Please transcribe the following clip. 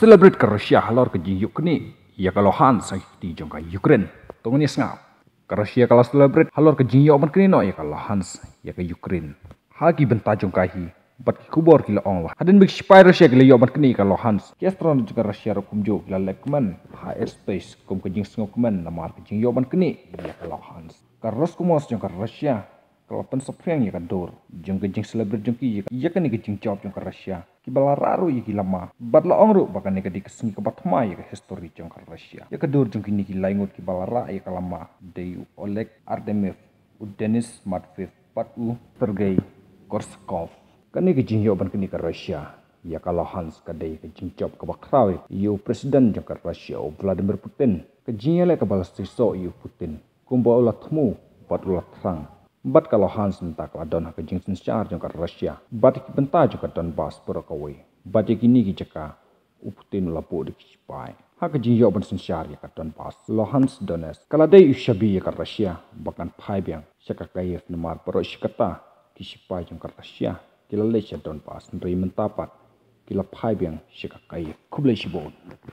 Celebrate ke Rusia halor ke ji Ukraine. Ya kalau han sa ti jong ka Ukraine. Tongon isnga. ke Rusia kalau celebrate halor ke ji ke man no ya kalau hans ya ke Ukraine. Hagi bentar jong buat bat kubor kila ong lah hadin big spy Rusia kila yo bat kini kala hans kestron juga Rusia rukum kumjo kila lekman ha space kum kajing sngok man na ke kajing yo ban kini ya kala hans karos kumos jong Rusia kalapan sepiang ya kador jeng kejeng selebrit jeng iya ya kan kejeng ya kan jawab jeng Rusia kibala raru iya kilama bat la ongru bahkan ini di kesengi kebat ma iya history jeng Rusia ya kador jeng kini ingut kibala ra iya kalama dei Oleg artemiv udenis matviv Matveev Sergei Korskov kan ini kejeng jawaban kini ke Rusia ya kalau Hans kadai kejeng jawab kebak bakrawi yu ya. presiden jangkar Rusia Vladimir Putin ya ke lek kebalas tiso yu Putin Kumpa ulat mu bat sang terang bat kalau Hansen takla don haka jingsen syar jangka Rusia, bat ki benta ya don Donbass berakawi, bat ki gini ki jaka uputin lapuk di kicipai. Haka jing yo ban syar jangka Donbass, Luhansk dones kala dai ushabi jangka ya Rusia, bahkan phai biang, syaka kayef nemar ki syikata, kicipai jangka Rusia, kila don pas nri mentapat, kila phai biang syaka kayef, kublai shibon.